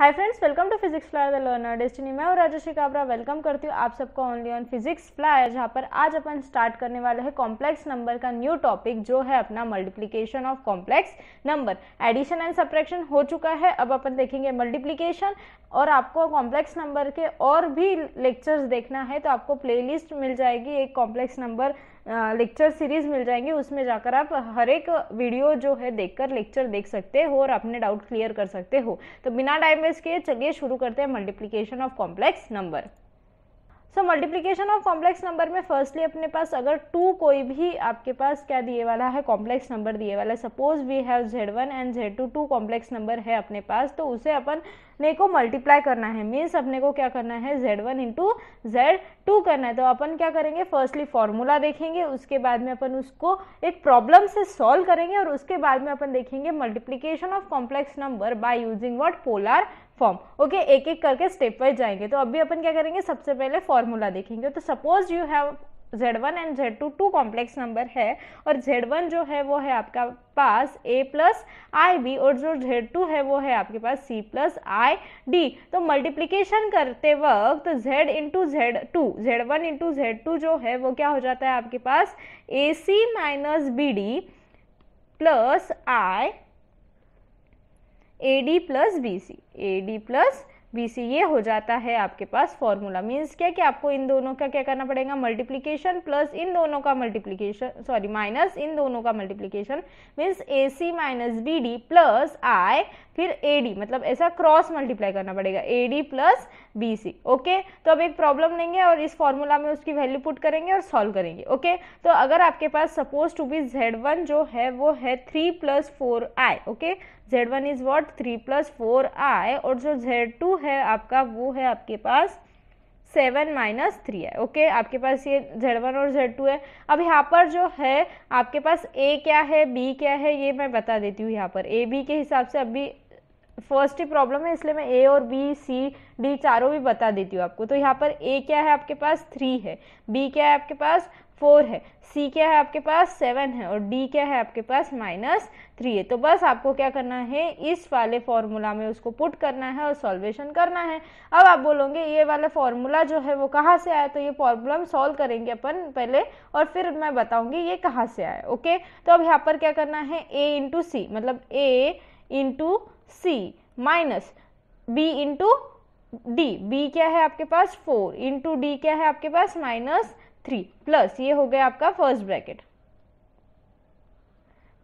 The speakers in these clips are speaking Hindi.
Hi friends welcome to physics flyer the learner destiny मैं और राजेश काबरा वेलकम करती हूँ आप सबको ओनली ऑन फिजिक्स फ्लायर जहाँ पर आज अपन स्टार्ट करने वाले हैं कॉम्प्लेक्स नंबर का न्यू टॉपिक जो है अपना multiplication of complex number addition and subtraction हो चुका है अब अपन देखेंगे मल्टीप्लीकेशन और आपको कॉम्प्लेक्स नंबर के और भी लेक्चर्स देखना है तो आपको प्लेलिस्ट मिल जाएगी एक कॉम्प्लेक्स नंबर लेक्चर सीरीज मिल जाएंगे उसमें जाकर आप हर एक वीडियो जो है देखकर लेक्चर देख सकते हो और अपने डाउट क्लियर कर सकते हो तो बिना टाइम वेस्ट किए चलिए शुरू करते हैं multiplication of complex number so multiplication of complex number में फर्स्टली अपने पास अगर टू कोई भी आपके पास क्या दिए वाला है कॉम्प्लेक्स नंबर दिए वाला है suppose we have Z one and Z two two complex number है अपने पास तो उसे अपन ने को मल्टीप्लाई करना है मीन्स अपने को क्या करना है Z one into Z two करना है तो अपन क्या करेंगे फर्स्टली फॉर्मूला देखेंगे उसके बाद में अपन उसको एक प्रॉब्लम से सॉल्व करेंगे और उसके बाद में अपन देखेंगे multiplication of complex number by using what polar form okay एक एक करके स्टेप वाइज जाएंगे तो अभी अपन क्या करेंगे सबसे पहले फॉर्मूला देखेंगे तो suppose you have Z one and Z two two complex number है और जेड वन जो है वो है आपका पास ए प्लस आई बी और जो जेड टू है वो है आपके पास सी प्लस आई डी तो मल्टीप्लीकेशन करते वक्त Z into Z two Z one into Z two जो है वो क्या हो जाता है आपके पास A C minus B D plus I A D plus B C A D plus B C ये हो जाता है आपके पास फॉर्मूला मीन्स क्या कि आपको इन दोनों का क्या करना पड़ेगा मल्टीप्लीकेशन प्लस इन दोनों का मल्टीप्लीकेशन सॉरी माइनस इन दोनों का multiplication means A C minus B D plus I फिर ए डी मतलब ऐसा क्रॉस मल्टीप्लाई करना पड़ेगा A D plus B C okay तो अब एक प्रॉब्लम लेंगे और इस फॉर्मूला में उसकी वैल्यू पुट करेंगे और सॉल्व करेंगे ओके तो अगर आपके पास suppose to be Z one जो है वो है three plus four I okay Z1 one is what three plus four I और जो Z2 है आपका वो है आपके पास सेवन माइनस थ्री है ओके आपके पास ये Z1 और Z2 है अब यहाँ पर जो है आपके पास A क्या है B क्या है ये मैं बता देती हूँ यहाँ पर ए बी के हिसाब से अभी फर्स्ट ही प्रॉब्लम है इसलिए मैं ए और बी सी डी चारों भी बता देती हूँ आपको तो यहाँ पर ए क्या है आपके पास थ्री है बी क्या है आपके पास फोर है सी क्या है आपके पास सेवन है और डी क्या है आपके पास माइनस थ्री है तो बस आपको क्या करना है इस वाले फॉर्मूला में उसको पुट करना है और सॉल्वेशन करना है अब आप बोलोगे ये वाला फॉर्मूला जो है वो कहाँ से आया तो ये फॉर्मूला हम सॉल्व करेंगे अपन पहले और फिर मैं बताऊंगी ये कहाँ से आया ओके तो अब यहाँ पर क्या करना है ए इंटू सी मतलब A into C minus B into D B क्या है आपके पास फोर इंटू डी क्या है आपके पास माइनस थ्री प्लस ये हो गया आपका फर्स्ट ब्रैकेट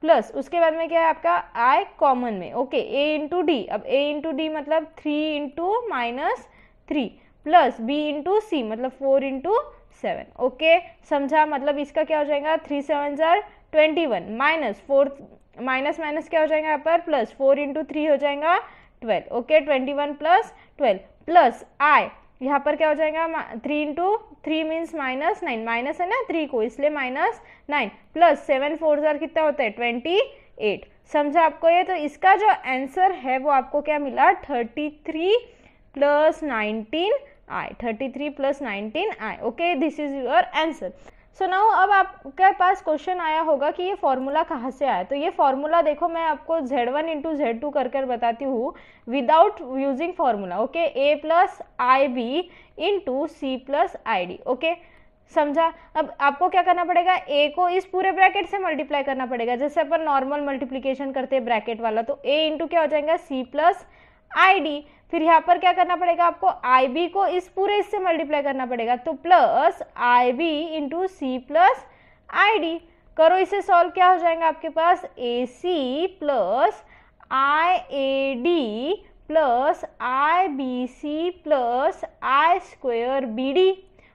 प्लस उसके बाद में क्या है आपका आई कॉमन में ओके ए इंटू डी अब ए इंटू डी मतलब three into minus three plus B into C मतलब फोर इंटू सेवन ओके समझा मतलब इसका क्या हो जाएगा थ्री सेवन जार twenty one minus four minus minus क्या हो जाएगा यहाँ पर प्लस फोर इंटू थ्री हो जाएगा twelve okay twenty one plus twelve plus I यहाँ पर क्या हो जाएगा three into three means minus nine minus है ना थ्री को इसलिए minus nine plus seven four जार कितना होता है ट्वेंटी एट समझा आपको ये तो इसका जो आंसर है वो आपको क्या मिला thirty three plus nineteen I thirty three plus nineteen I okay this is your answer so so now अब आपके पास क्वेश्चन आया होगा कि ये फॉर्मूला कहाँ से आया तो ये फॉर्मूला देखो मैं आपको Z1 one into Z to कर कर बताती हूँ without using formula okay A plus I B into C plus I D okay समझा अब आपको क्या करना पड़ेगा ए को इस पूरे ब्रैकेट से मल्टीप्लाई करना पड़ेगा जैसे अपन नॉर्मल मल्टीप्लीकेशन करते हैं ब्रैकेट वाला तो ए इंटू क्या हो जाएगा सी प्लस आईडी फिर यहाँ पर क्या करना पड़ेगा आपको आईबी को इस पूरे इससे मल्टीप्लाई करना पड़ेगा तो plus I B into C plus I करो इसे सॉल्व क्या हो जाएगा आपके पास A C plus I A D plus I B C plus I square B D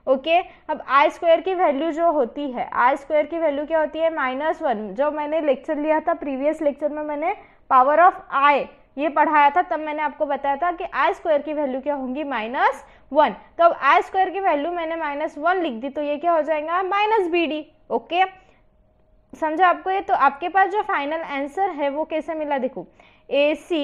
okay okay, अब आई स्क्वायर की वैल्यू जो होती है आई स्क्वायर की वैल्यू क्या होती है माइनस वन जो मैंने लेक्चर लिया था प्रीवियस लेक्चर में मैंने पावर ऑफ आई ये पढ़ाया था तब मैंने आपको बताया था कि आई स्क्वायर की वैल्यू क्या होंगी माइनस वन तो अब आई स्क्वायर की वैल्यू मैंने माइनस वन लिख दी तो ये क्या हो जाएगा माइनस बी डी ओके समझा आपको ये तो आपके पास जो फाइनल आंसर है वो कैसे मिला देखो A C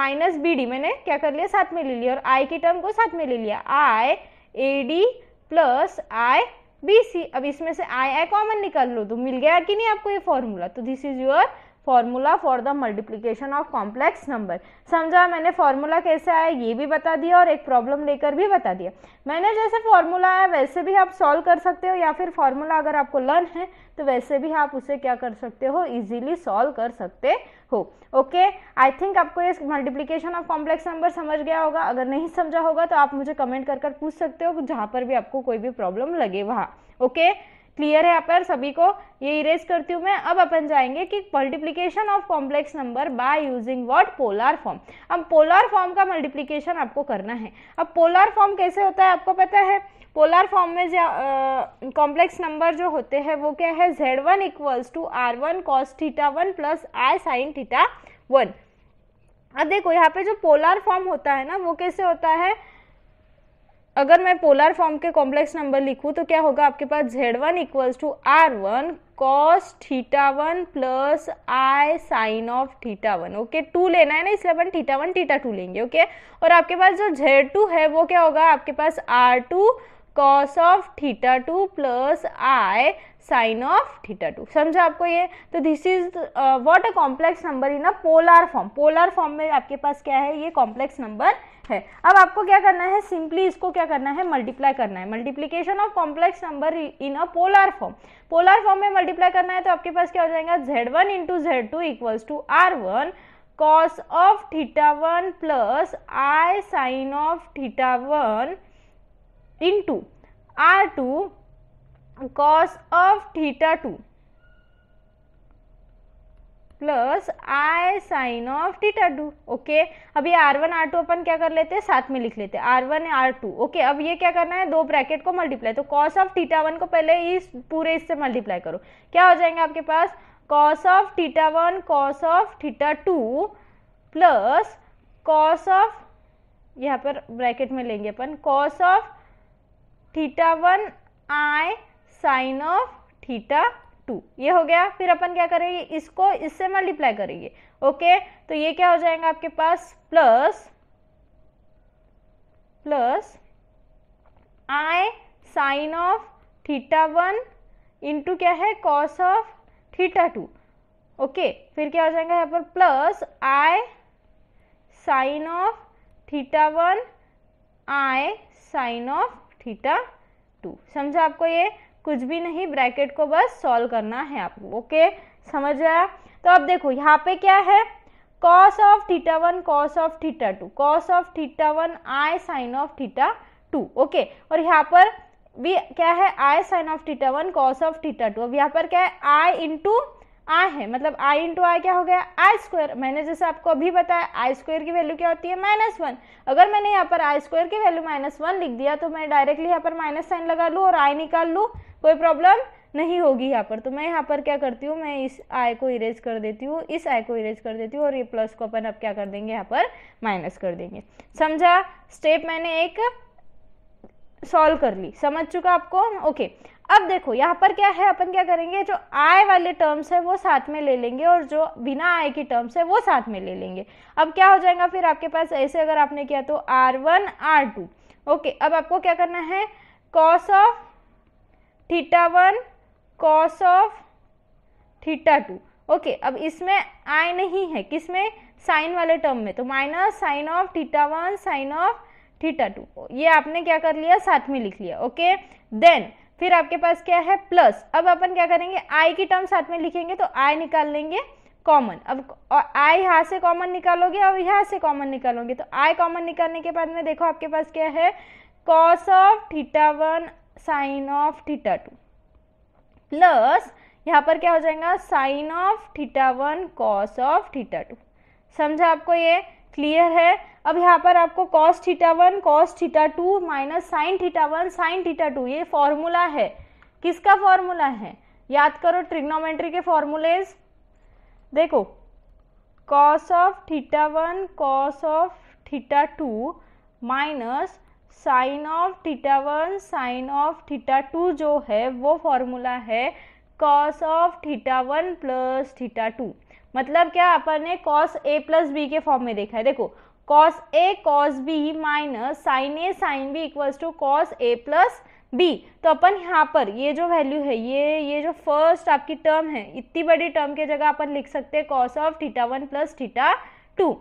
minus B D मैंने क्या कर लिया साथ में ले लिया और आई की टर्म को साथ में ले लिया I A D plus I B C अब इसमें से आई आई कॉमन निकाल लो तो मिल गया कि नहीं आपको ये फॉर्मूला तो this is your formula for the multiplication of complex number समझा मैंने फॉर्मूला कैसे आया ये भी बता दिया और एक प्रॉब्लम लेकर भी बता दिया मैंने जैसे फॉर्मूला आया वैसे भी आप सॉल्व कर सकते हो या फिर फॉर्मूला अगर आपको लर्न है तो वैसे भी आप उसे क्या कर सकते हो इजीली सॉल्व कर सकते हो ओके आई थिंक आपको ये मल्टीप्लीकेशन ऑफ कॉम्प्लेक्स नंबर समझ गया होगा अगर नहीं समझा होगा तो आप मुझे कमेंट कर कर पूछ सकते हो जहाँ पर भी आपको कोई भी प्रॉब्लम लगे वहाँ ओके okay? क्लियर है अपर सभी को ये इरेज करती हूँ मैं अब अपन जाएंगे कि multiplication of complex number by using what polar form अब पोलर फॉर्म का मल्टीप्लीकेशन आपको करना है अब पोलर फॉर्म कैसे होता है आपको पता है पोलर फॉर्म में कॉम्प्लेक्स नंबर जो होते हैं वो क्या है Z one equals to R one cos theta one plus I sine theta one अब देखो यहाँ पे जो पोलर फॉर्म होता है ना वो कैसे होता है अगर मैं पोलर फॉर्म के कॉम्प्लेक्स नंबर लिखूँ तो क्या होगा आपके पास Z one equals to R one cos theta one plus I sine of theta one okay two लेना है ना इसलिए अपन थीटा वन थीटा टू लेंगे ओके okay? और आपके पास जो जेड टू है वो क्या होगा आपके पास R two cos of theta two plus I sine of theta two समझा आपको ये तो this is what a complex number in a polar form polar form में आपके पास क्या है ये कॉम्प्लेक्स नंबर है अब आपको क्या करना है सिंपली इसको क्या करना है मल्टीप्लाई करना है multiplication of complex number in a polar form polar form में मल्टीप्लाई करना है तो आपके पास क्या हो जाएगा Z one into Z two equals to R one cos of theta one plus I sine of theta one into are two cos of theta two plus I sine of theta two okay अब ये आर वन आर टू अपन क्या कर लेते हैं साथ में लिख लेते हैं R one are two okay अब ये क्या करना है दो ब्रैकेट को मल्टीप्लाई तो कॉस ऑफ टीटा वन को पहले इस पूरे इससे मल्टीप्लाई करो क्या हो जाएंगे आपके पास cos of theta one cos of theta two plus cos of यहाँ पर ब्रैकेट में लेंगे अपन cos of theta one I sine of theta two ये हो गया फिर अपन क्या करेंगे इसको इससे मल्टीप्लाई करेंगे ओके तो ये क्या हो जाएगा आपके पास plus plus I sine of theta one into क्या है cos of theta two okay फिर क्या हो जाएगा यहाँ पर plus I sine of theta one I sine of theta two समझा आपको ये कुछ भी नहीं ब्रैकेट को बस सॉल्व करना है आपको ओके समझ आया तो अब देखो यहाँ पे क्या है cos of theta one cos of theta two cos of theta one I sine of theta two okay और यहाँ पर भी क्या है i sine of theta one cos of theta two अब यहाँ पर क्या है आई इंटू आई है मतलब आई इंटू आई क्या हो गया आई स्क्वायर मैंने जैसे आपको अभी बताया आई स्क्वायर की वैल्यू क्या होती है माइनस वन अगर मैंने यहाँ पर आई स्क्वायर की वैल्यू माइनस वन लिख दिया तो मैं डायरेक्टली यहाँ पर माइनस साइन लगा लूँ और आई निकाल लूँ कोई प्रॉब्लम नहीं होगी यहाँ पर तो मैं यहाँ पर क्या करती हूँ मैं इस आय को इरेज कर देती हूँ इस आय को इरेज कर देती हूँ और ये प्लस को अपन अब क्या कर देंगे यहाँ पर माइनस कर देंगे समझा स्टेप मैंने एक सॉल्व कर ली समझ चुका आपको ओके अब देखो यहाँ पर क्या है अपन क्या करेंगे जो आय वाले टर्म्स है वो साथ में ले लेंगे और जो बिना आय की टर्म्स है वो साथ में ले लेंगे अब क्या हो जाएगा फिर आपके पास ऐसे अगर आपने किया तो r one are two okay अब आपको क्या करना है cos of theta one cos of theta two okay अब इसमें आई नहीं है किसमें साइन वाले टर्म में तो minus sine of theta one sine of theta two ये आपने क्या कर लिया साथ में लिख लिया ओके देन फिर आपके पास क्या है प्लस अब अपन क्या करेंगे आई की टर्म साथ में लिखेंगे तो आई निकाल लेंगे कॉमन अब आई यहाँ से कॉमन निकालोगे और यहाँ से कॉमन निकालोगे तो आई कॉमन निकालने के बाद में देखो आपके पास क्या है cos of theta one sine of theta two plus यहाँ पर क्या हो जाएगा sine of theta one cos of theta two समझा आपको ये क्लियर है अब यहाँ पर आपको cos theta one cos theta two minus sine theta one sine theta two ये फॉर्मूला है किसका फॉर्मूला है याद करो ट्रिग्नोमेट्री के फॉर्मूलेज देखो cos of theta one cos of theta two minus sine of theta one sine of theta two जो है वो फॉर्मूला है cos of theta one plus theta two मतलब क्या अपन ने कॉस ए प्लस बी के फॉर्म में देखा है देखो cos A cos B minus sine A sine B equals to cos A plus B तो अपन यहाँ पर ये जो वैल्यू है ये ये जो फर्स्ट आपकी टर्म है इतनी बड़ी टर्म के जगह अपन लिख सकते हैं cos of theta one plus theta two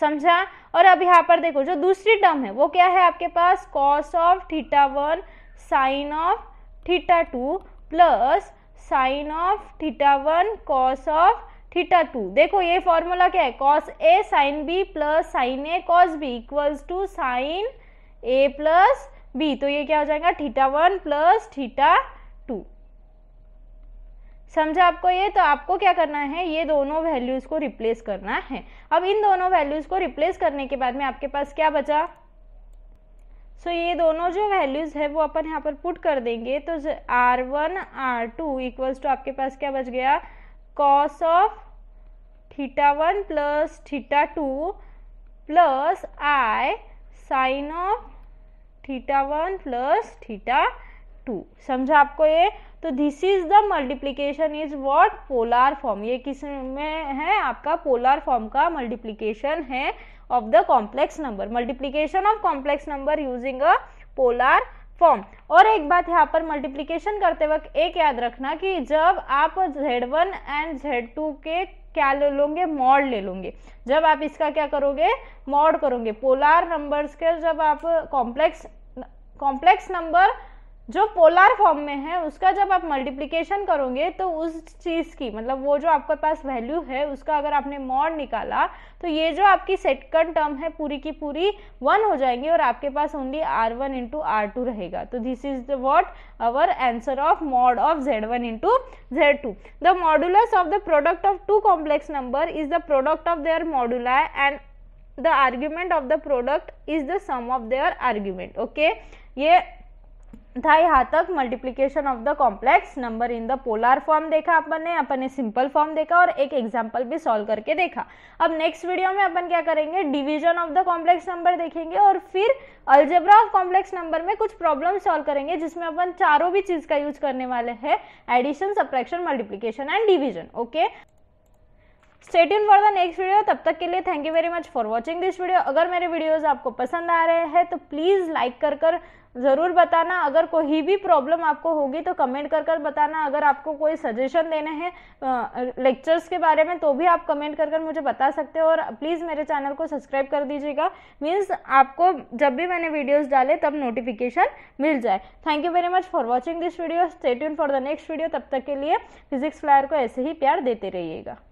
समझा और अब यहाँ पर देखो जो दूसरी टर्म है वो क्या है आपके पास cos of theta one sine of theta two plus sine of theta one cos of theta two देखो ये फॉर्मूला क्या है cos A sine B plus sine A cos B equals to sine A plus B तो ये क्या हो जाएगा थीटा वन प्लस थीटा समझा आपको ये तो आपको क्या करना है ये दोनों वैल्यूज़ को रिप्लेस करना है अब इन दोनों वैल्यूज़ को रिप्लेस करने के बाद में आपके पास क्या बचा सो so, ये दोनों जो वैल्यूज़ है वो अपन यहाँ पर पुट कर देंगे तो r one are two equals to आपके पास क्या बच गया cos of theta one plus theta two plus I sine of theta one plus theta two समझा आपको ये तो this is the multiplication is what polar form ये किस में है आपका पोलार फॉर्म का मल्टीप्लीकेशन है of the complex number multiplication of complex number using a polar form और एक बात यहाँ पर मल्टीप्लीकेशन करते वक्त एक याद रखना कि जब आप Z1 एंड जेड के क्या ले लोगे मॉड ले लोगे जब आप इसका क्या करोगे मॉड करोगे पोलार नंबर्स के जब आप कॉम्प्लेक्स कॉम्प्लेक्स नंबर जो पोलार फॉर्म में है उसका जब आप मल्टीप्लीकेशन करोगे तो उस चीज़ की मतलब वो जो आपके पास वैल्यू है उसका अगर आपने मॉड निकाला तो ये जो आपकी सेकंड टर्म है पूरी की पूरी वन हो जाएंगी और आपके पास only r one into are two रहेगा तो this is the what our answer of mod of z one into Z two the modulus of the product of two complex number is the product of their moduli and the argument of the product is the sum of their argument okay ये ढाई हाथ तक multiplication of the complex number in the polar form देखा अपन ने अपन ने सिंपल फॉर्म देखा और एक एग्जाम्पल भी सॉल्व करके देखा अब नेक्स्ट वीडियो में अपन क्या करेंगे division of the complex number देखेंगे और फिर अल्जेब्रा ऑफ कॉम्प्लेक्स नंबर में कुछ प्रॉब्लम सॉल्व करेंगे जिसमें अपन चारों भी चीज़ का यूज करने वाले हैं addition subtraction multiplication and division okay stay इन फॉर द नेक्स्ट वीडियो तब तक के लिए thank you very much for watching this video अगर मेरे वीडियोज़ आपको पसंद आ रहे हैं तो प्लीज़ लाइक कर कर ज़रूर बताना अगर कोई भी प्रॉब्लम आपको होगी तो कमेंट कर कर बताना अगर आपको कोई सजेशन देने हैं लेक्चर्स के बारे में तो भी आप कमेंट कर कर मुझे बता सकते हो और प्लीज़ मेरे चैनल को सब्सक्राइब कर दीजिएगा मीन्स आपको जब भी मैंने वीडियोस डाले तब नोटिफिकेशन मिल जाए thank you very much for watching this video stay tuned for the next video तब तक के लिए फिजिक्स फ्लायर को ऐसे ही प्यार देते रहिएगा